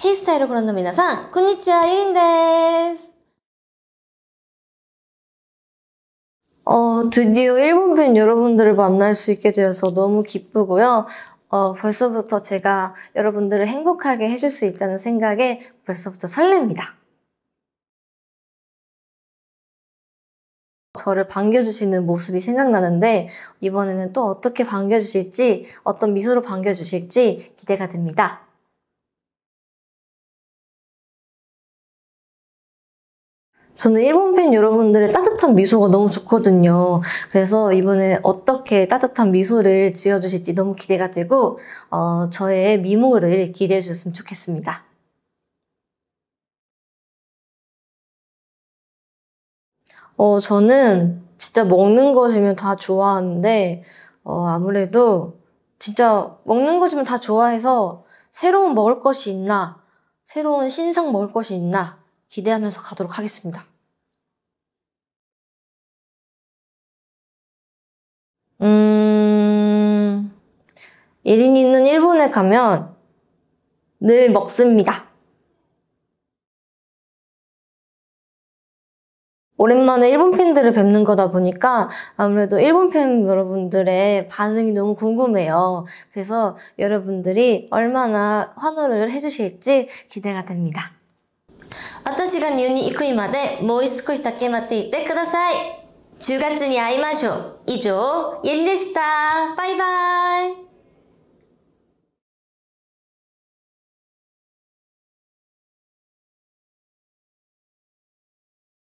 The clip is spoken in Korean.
K スタイルご覧の皆さん、こんにちは、ゆりんです。 어, 드디어 일본 팬 여러분들을 만날 수 있게 되어서 너무 기쁘고요. 어, 벌써부터 제가 여러분들을 행복하게 해줄 수 있다는 생각에 벌써부터 설렙니다. 저를 반겨주시는 모습이 생각나는데 이번에는 또 어떻게 반겨주실지 어떤 미소로 반겨주실지 기대가 됩니다. 저는 일본 팬 여러분들의 따뜻한 미소가 너무 좋거든요. 그래서 이번에 어떻게 따뜻한 미소를 지어주실지 너무 기대가 되고 어, 저의 미모를 기대해 주셨으면 좋겠습니다. 어, 저는 진짜 먹는 것이면 다 좋아하는데 어, 아무래도 진짜 먹는 것이면 다 좋아해서 새로운 먹을 것이 있나 새로운 신상 먹을 것이 있나 기대하면서 가도록 하겠습니다. 음, 예린이는 일본에 가면 늘 먹습니다. 오랜만에 일본 팬들을 뵙는 거다 보니까 아무래도 일본 팬 여러분들의 반응이 너무 궁금해요. 그래서 여러분들이 얼마나 환호를 해주실지 기대가 됩니다. 私が入に行くまでもう少しだけ待っていてください。10月に会いましょう。以上、ゆりでした。バイバイ。